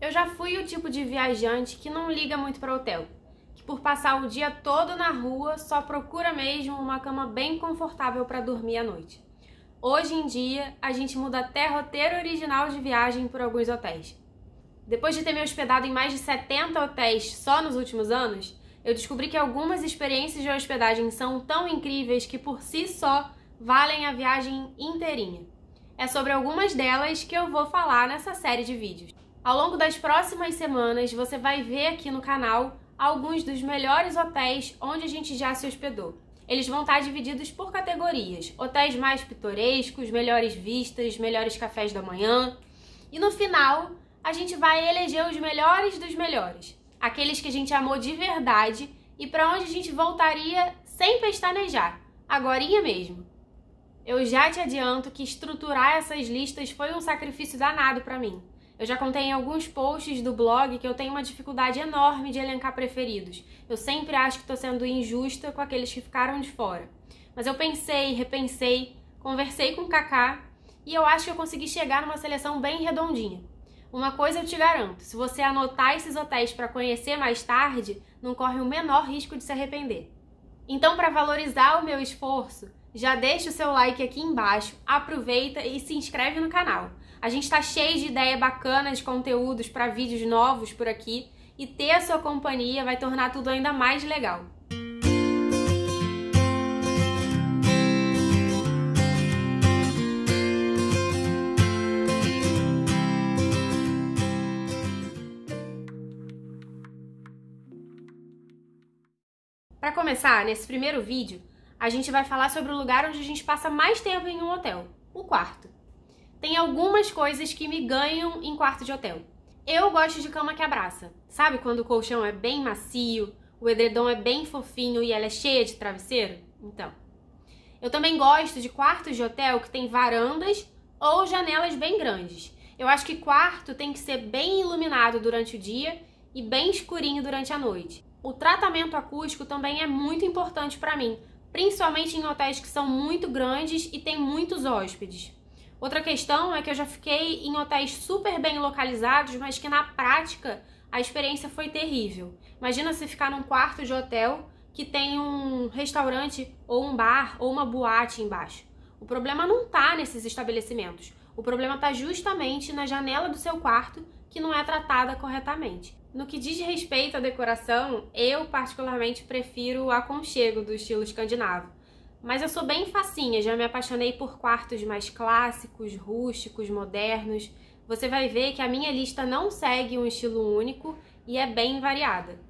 Eu já fui o tipo de viajante que não liga muito para hotel, que por passar o dia todo na rua só procura mesmo uma cama bem confortável para dormir à noite. Hoje em dia, a gente muda até roteiro original de viagem por alguns hotéis. Depois de ter me hospedado em mais de 70 hotéis só nos últimos anos, eu descobri que algumas experiências de hospedagem são tão incríveis que por si só valem a viagem inteirinha. É sobre algumas delas que eu vou falar nessa série de vídeos. Ao longo das próximas semanas, você vai ver aqui no canal alguns dos melhores hotéis onde a gente já se hospedou. Eles vão estar divididos por categorias: hotéis mais pitorescos, melhores vistas, melhores cafés da manhã. E no final, a gente vai eleger os melhores dos melhores, aqueles que a gente amou de verdade e para onde a gente voltaria sem pestanejar, agorinha mesmo. Eu já te adianto que estruturar essas listas foi um sacrifício danado para mim. Eu já contei em alguns posts do blog que eu tenho uma dificuldade enorme de elencar preferidos. Eu sempre acho que estou sendo injusta com aqueles que ficaram de fora. Mas eu pensei, repensei, conversei com o Kaká e eu acho que eu consegui chegar numa seleção bem redondinha. Uma coisa eu te garanto: se você anotar esses hotéis para conhecer mais tarde, não corre o menor risco de se arrepender. Então, para valorizar o meu esforço, já deixa o seu like aqui embaixo, aproveita e se inscreve no canal. A gente está cheio de ideia bacana de conteúdos para vídeos novos por aqui e ter a sua companhia vai tornar tudo ainda mais legal. Para começar, nesse primeiro vídeo, a gente vai falar sobre o lugar onde a gente passa mais tempo em um hotel, o quarto tem algumas coisas que me ganham em quarto de hotel. Eu gosto de cama que abraça. Sabe quando o colchão é bem macio, o edredom é bem fofinho e ela é cheia de travesseiro? Então. Eu também gosto de quartos de hotel que tem varandas ou janelas bem grandes. Eu acho que quarto tem que ser bem iluminado durante o dia e bem escurinho durante a noite. O tratamento acústico também é muito importante para mim, principalmente em hotéis que são muito grandes e têm muitos hóspedes. Outra questão é que eu já fiquei em hotéis super bem localizados, mas que na prática a experiência foi terrível. Imagina se ficar num quarto de hotel que tem um restaurante ou um bar ou uma boate embaixo. O problema não está nesses estabelecimentos. O problema está justamente na janela do seu quarto que não é tratada corretamente. No que diz respeito à decoração, eu particularmente prefiro o aconchego do estilo escandinavo. Mas eu sou bem facinha, já me apaixonei por quartos mais clássicos, rústicos, modernos. Você vai ver que a minha lista não segue um estilo único e é bem variada.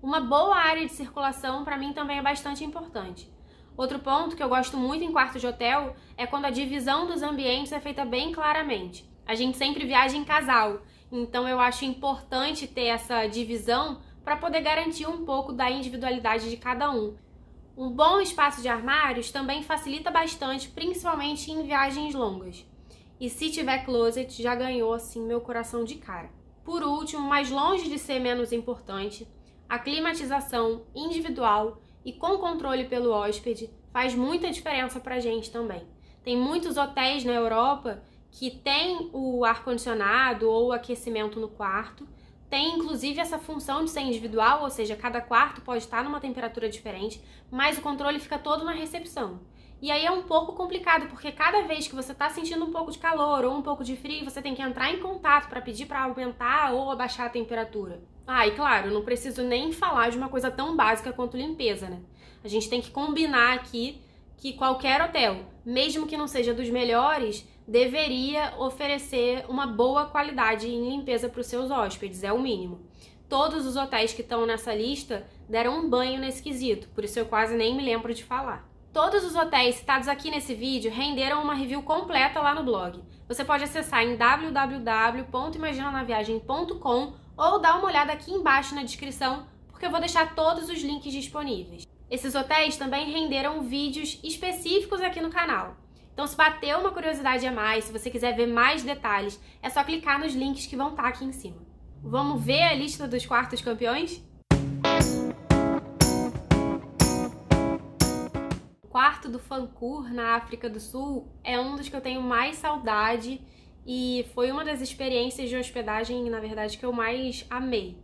Uma boa área de circulação para mim também é bastante importante. Outro ponto que eu gosto muito em quartos de hotel é quando a divisão dos ambientes é feita bem claramente. A gente sempre viaja em casal, então eu acho importante ter essa divisão para poder garantir um pouco da individualidade de cada um. Um bom espaço de armários também facilita bastante, principalmente em viagens longas. E se tiver closet, já ganhou assim meu coração de cara. Por último, mas longe de ser menos importante, a climatização individual e com controle pelo hóspede faz muita diferença a gente também. Tem muitos hotéis na Europa que tem o ar condicionado ou o aquecimento no quarto, tem inclusive essa função de ser individual, ou seja, cada quarto pode estar numa temperatura diferente, mas o controle fica todo na recepção. E aí é um pouco complicado, porque cada vez que você está sentindo um pouco de calor ou um pouco de frio, você tem que entrar em contato para pedir para aumentar ou abaixar a temperatura. Ah, e claro, não preciso nem falar de uma coisa tão básica quanto limpeza, né? A gente tem que combinar aqui que qualquer hotel, mesmo que não seja dos melhores, deveria oferecer uma boa qualidade em limpeza para os seus hóspedes, é o mínimo. Todos os hotéis que estão nessa lista deram um banho nesse quesito, por isso eu quase nem me lembro de falar. Todos os hotéis citados aqui nesse vídeo renderam uma review completa lá no blog. Você pode acessar em www.imaginanaviagem.com ou dar uma olhada aqui embaixo na descrição, porque eu vou deixar todos os links disponíveis. Esses hotéis também renderam vídeos específicos aqui no canal. Então, se bateu uma curiosidade a mais, se você quiser ver mais detalhes, é só clicar nos links que vão estar tá aqui em cima. Vamos ver a lista dos quartos campeões? O quarto do Fancur, na África do Sul, é um dos que eu tenho mais saudade e foi uma das experiências de hospedagem, na verdade, que eu mais amei.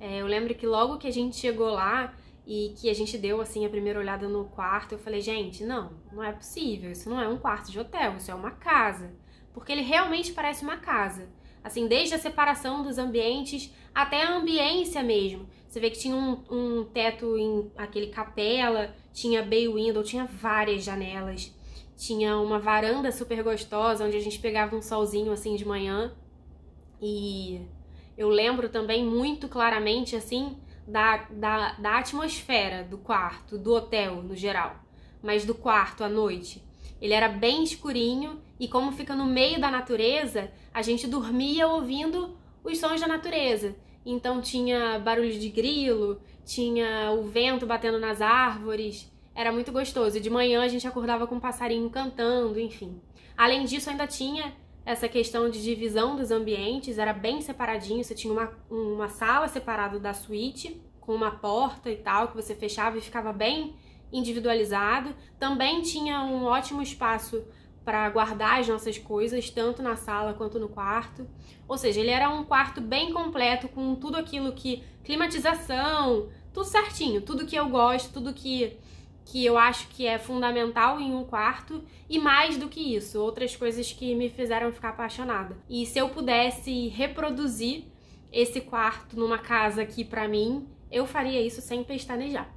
É, eu lembro que logo que a gente chegou lá, e que a gente deu assim a primeira olhada no quarto, eu falei, gente, não, não é possível, isso não é um quarto de hotel, isso é uma casa. Porque ele realmente parece uma casa. Assim, desde a separação dos ambientes até a ambiência mesmo. Você vê que tinha um, um teto em aquele capela, tinha bay window, tinha várias janelas. Tinha uma varanda super gostosa, onde a gente pegava um solzinho assim de manhã. E eu lembro também muito claramente assim da, da, da atmosfera do quarto, do hotel no geral, mas do quarto à noite. Ele era bem escurinho e, como fica no meio da natureza, a gente dormia ouvindo os sons da natureza. Então tinha barulho de grilo, tinha o vento batendo nas árvores, era muito gostoso. E de manhã a gente acordava com um passarinho cantando, enfim. Além disso, ainda tinha essa questão de divisão dos ambientes, era bem separadinho, você tinha uma, uma sala separada da suíte, com uma porta e tal, que você fechava e ficava bem individualizado. Também tinha um ótimo espaço para guardar as nossas coisas, tanto na sala quanto no quarto. Ou seja, ele era um quarto bem completo, com tudo aquilo que. climatização, tudo certinho, tudo que eu gosto, tudo que que eu acho que é fundamental em um quarto, e mais do que isso, outras coisas que me fizeram ficar apaixonada. E se eu pudesse reproduzir esse quarto numa casa aqui para mim, eu faria isso sem pestanejar.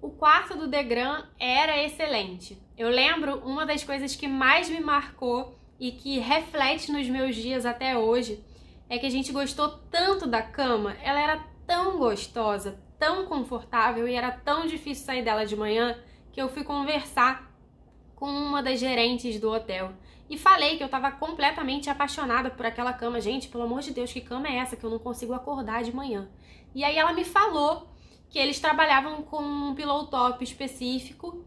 O quarto do Degran era excelente. Eu lembro uma das coisas que mais me marcou e que reflete nos meus dias até hoje é que a gente gostou tanto da cama, ela era tão gostosa, tão confortável e era tão difícil sair dela de manhã que eu fui conversar com uma das gerentes do hotel e falei que eu estava completamente apaixonada por aquela cama. Gente, pelo amor de Deus, que cama é essa que eu não consigo acordar de manhã? E aí ela me falou que eles trabalhavam com um pillow top específico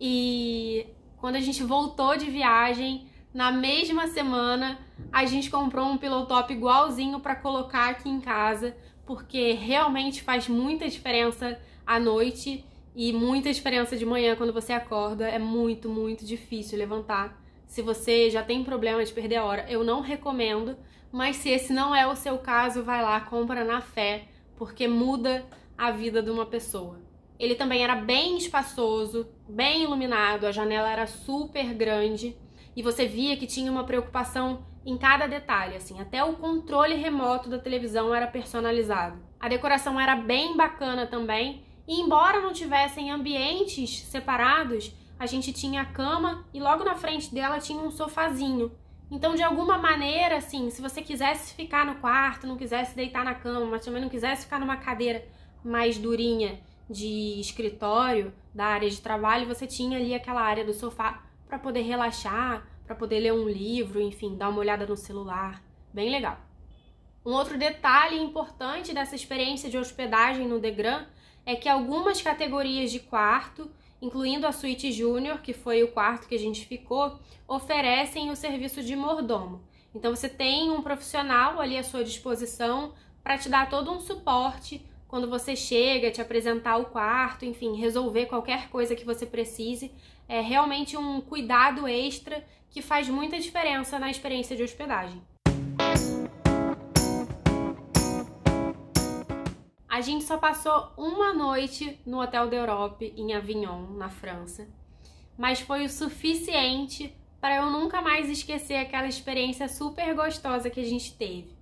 e quando a gente voltou de viagem, na mesma semana, a gente comprou um pillow top igualzinho para colocar aqui em casa, porque realmente faz muita diferença à noite e muita diferença de manhã quando você acorda. É muito, muito difícil levantar. Se você já tem problema de perder a hora, eu não recomendo, mas se esse não é o seu caso, vai lá, compra na fé, porque muda a vida de uma pessoa. Ele também era bem espaçoso, bem iluminado, a janela era super grande e você via que tinha uma preocupação em cada detalhe, assim, até o controle remoto da televisão era personalizado. A decoração era bem bacana também, e embora não tivessem ambientes separados, a gente tinha a cama e logo na frente dela tinha um sofazinho. Então, de alguma maneira, assim, se você quisesse ficar no quarto, não quisesse deitar na cama, mas também não quisesse ficar numa cadeira mais durinha de escritório, da área de trabalho, você tinha ali aquela área do sofá para poder relaxar, para poder ler um livro, enfim, dar uma olhada no celular. Bem legal. Um outro detalhe importante dessa experiência de hospedagem no Grand é que algumas categorias de quarto, incluindo a suíte júnior, que foi o quarto que a gente ficou, oferecem o serviço de mordomo. Então você tem um profissional ali à sua disposição para te dar todo um suporte quando você chega, te apresentar o quarto, enfim, resolver qualquer coisa que você precise. É realmente um cuidado extra que faz muita diferença na experiência de hospedagem. A gente só passou uma noite no Hotel d'Europe em Avignon, na França, mas foi o suficiente para eu nunca mais esquecer aquela experiência super gostosa que a gente teve.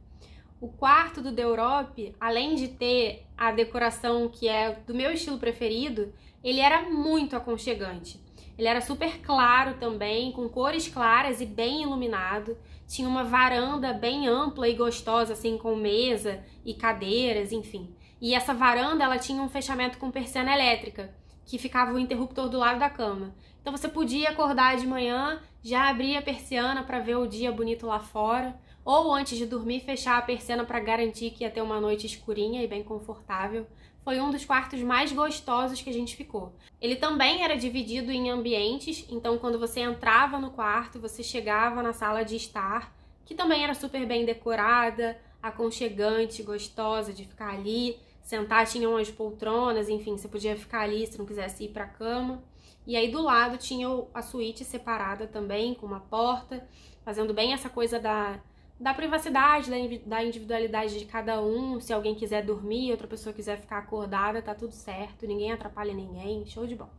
O quarto do The Europe, além de ter a decoração que é do meu estilo preferido, ele era muito aconchegante. Ele era super claro também, com cores claras e bem iluminado. Tinha uma varanda bem ampla e gostosa, assim, com mesa e cadeiras, enfim. E essa varanda, ela tinha um fechamento com persiana elétrica, que ficava o interruptor do lado da cama. Então você podia acordar de manhã, já abrir a persiana para ver o dia bonito lá fora ou antes de dormir fechar a persiana para garantir que ia ter uma noite escurinha e bem confortável. Foi um dos quartos mais gostosos que a gente ficou. Ele também era dividido em ambientes, então quando você entrava no quarto, você chegava na sala de estar, que também era super bem decorada, aconchegante, gostosa de ficar ali. Sentar tinha umas poltronas, enfim, você podia ficar ali se não quisesse ir para cama. E aí do lado tinha a suíte separada também, com uma porta, fazendo bem essa coisa da da privacidade, da individualidade de cada um. Se alguém quiser dormir, outra pessoa quiser ficar acordada, tá tudo certo, ninguém atrapalha ninguém, show de bola.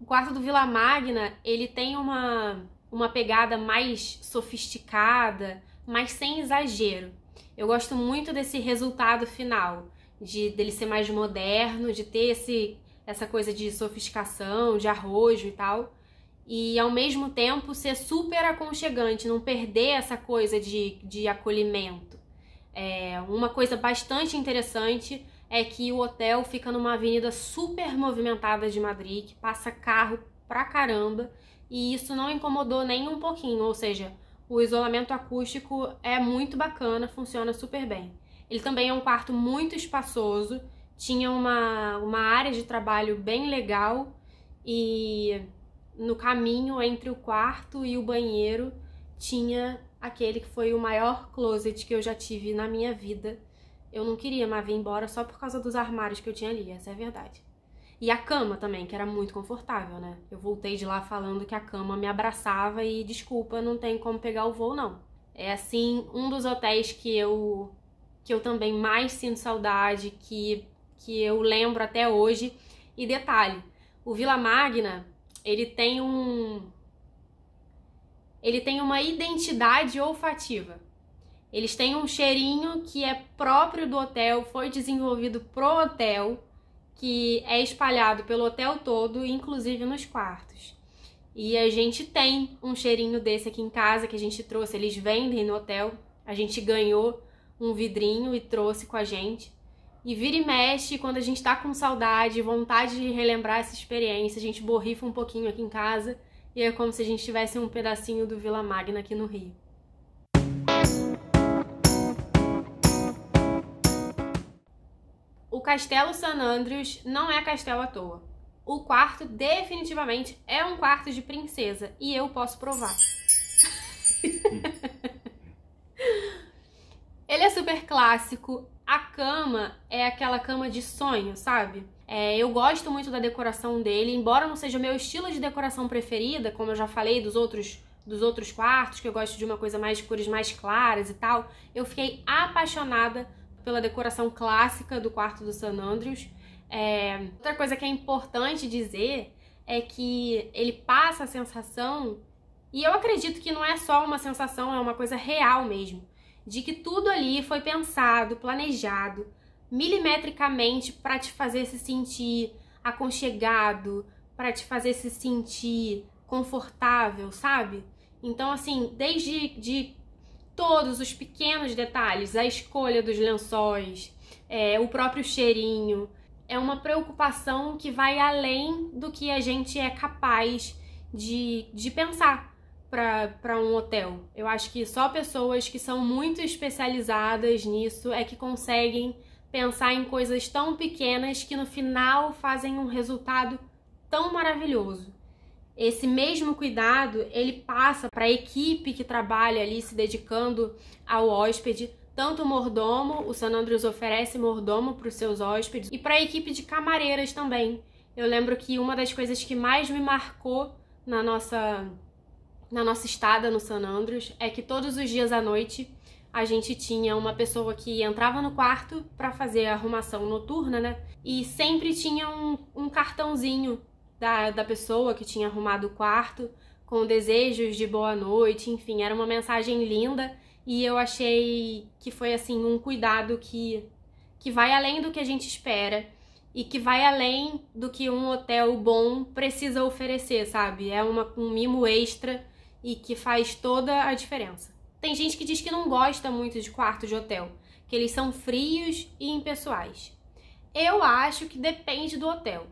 O quarto do Vila Magna, ele tem uma, uma pegada mais sofisticada, mas sem exagero. Eu gosto muito desse resultado final, de dele ser mais moderno, de ter esse, essa coisa de sofisticação, de arrojo e tal e ao mesmo tempo ser super aconchegante, não perder essa coisa de, de acolhimento. É, uma coisa bastante interessante é que o hotel fica numa avenida super movimentada de Madrid, que passa carro pra caramba, e isso não incomodou nem um pouquinho, ou seja, o isolamento acústico é muito bacana, funciona super bem. Ele também é um quarto muito espaçoso, tinha uma, uma área de trabalho bem legal e no caminho entre o quarto e o banheiro tinha aquele que foi o maior closet que eu já tive na minha vida. Eu não queria mais vir embora só por causa dos armários que eu tinha ali, essa é a verdade. E a cama também, que era muito confortável, né? Eu voltei de lá falando que a cama me abraçava e desculpa, não tem como pegar o voo não. É assim, um dos hotéis que eu que eu também mais sinto saudade, que que eu lembro até hoje. E detalhe, o Vila Magna ele tem um ele tem uma identidade olfativa. Eles têm um cheirinho que é próprio do hotel, foi desenvolvido pro hotel, que é espalhado pelo hotel todo, inclusive nos quartos. E a gente tem um cheirinho desse aqui em casa que a gente trouxe, eles vendem no hotel. A gente ganhou um vidrinho e trouxe com a gente. E vira e mexe, quando a gente tá com saudade, vontade de relembrar essa experiência, a gente borrifa um pouquinho aqui em casa e é como se a gente tivesse um pedacinho do Vila Magna aqui no Rio. O Castelo San Andrews não é castelo à toa. O quarto definitivamente é um quarto de princesa e eu posso provar. Ele é super clássico, a cama é aquela cama de sonho, sabe? É, eu gosto muito da decoração dele, embora não seja meu estilo de decoração preferida, como eu já falei dos outros dos outros quartos, que eu gosto de uma coisa mais de cores mais claras e tal. Eu fiquei apaixonada pela decoração clássica do quarto do San Andrews. É, outra coisa que é importante dizer é que ele passa a sensação, e eu acredito que não é só uma sensação, é uma coisa real mesmo, de que tudo ali foi pensado, planejado, milimetricamente para te fazer se sentir aconchegado, para te fazer se sentir confortável, sabe? Então, assim, desde de todos os pequenos detalhes, a escolha dos lençóis, é, o próprio cheirinho, é uma preocupação que vai além do que a gente é capaz de, de pensar para um hotel. Eu acho que só pessoas que são muito especializadas nisso é que conseguem pensar em coisas tão pequenas que no final fazem um resultado tão maravilhoso. Esse mesmo cuidado ele passa para a equipe que trabalha ali se dedicando ao hóspede, tanto o mordomo, o San Andrews oferece mordomo para os seus hóspedes e para a equipe de camareiras também. Eu lembro que uma das coisas que mais me marcou na nossa na nossa estada no San Andrews é que todos os dias à noite a gente tinha uma pessoa que entrava no quarto para fazer a arrumação noturna, né? E sempre tinha um, um cartãozinho da, da pessoa que tinha arrumado o quarto com desejos de boa noite, enfim, era uma mensagem linda e eu achei que foi assim um cuidado que que vai além do que a gente espera e que vai além do que um hotel bom precisa oferecer, sabe? É uma, um mimo extra e que faz toda a diferença. Tem gente que diz que não gosta muito de quartos de hotel, que eles são frios e impessoais. Eu acho que depende do hotel.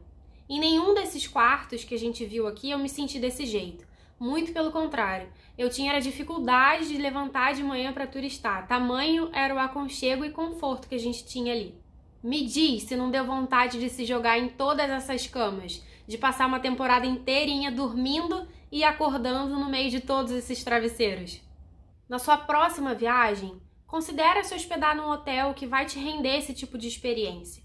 Em nenhum desses quartos que a gente viu aqui eu me senti desse jeito. Muito pelo contrário, eu tinha dificuldade de levantar de manhã para turistar. Tamanho era o aconchego e conforto que a gente tinha ali. Me diz se não deu vontade de se jogar em todas essas camas, de passar uma temporada inteirinha dormindo e acordando no meio de todos esses travesseiros. Na sua próxima viagem, considere se hospedar num hotel que vai te render esse tipo de experiência.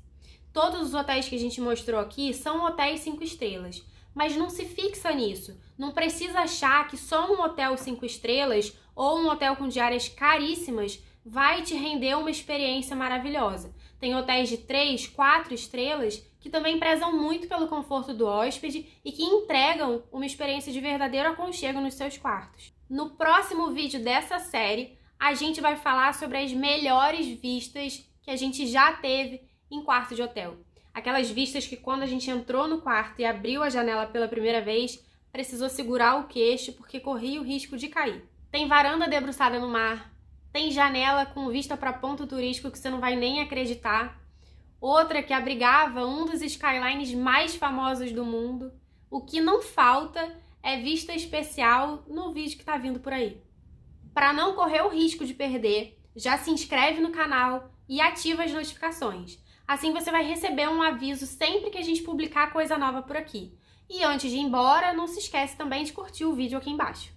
Todos os hotéis que a gente mostrou aqui são hotéis cinco estrelas, mas não se fixa nisso. Não precisa achar que só um hotel cinco estrelas ou um hotel com diárias caríssimas vai te render uma experiência maravilhosa. Tem hotéis de três, quatro estrelas que também prezam muito pelo conforto do hóspede e que entregam uma experiência de verdadeiro aconchego nos seus quartos. No próximo vídeo dessa série, a gente vai falar sobre as melhores vistas que a gente já teve em quarto de hotel. Aquelas vistas que quando a gente entrou no quarto e abriu a janela pela primeira vez, precisou segurar o queixo porque corria o risco de cair. Tem varanda debruçada no mar, tem janela com vista para ponto turístico que você não vai nem acreditar outra que abrigava um dos skylines mais famosos do mundo. O que não falta é vista especial no vídeo que está vindo por aí. Para não correr o risco de perder, já se inscreve no canal e ativa as notificações. Assim você vai receber um aviso sempre que a gente publicar coisa nova por aqui. E antes de ir embora, não se esquece também de curtir o vídeo aqui embaixo.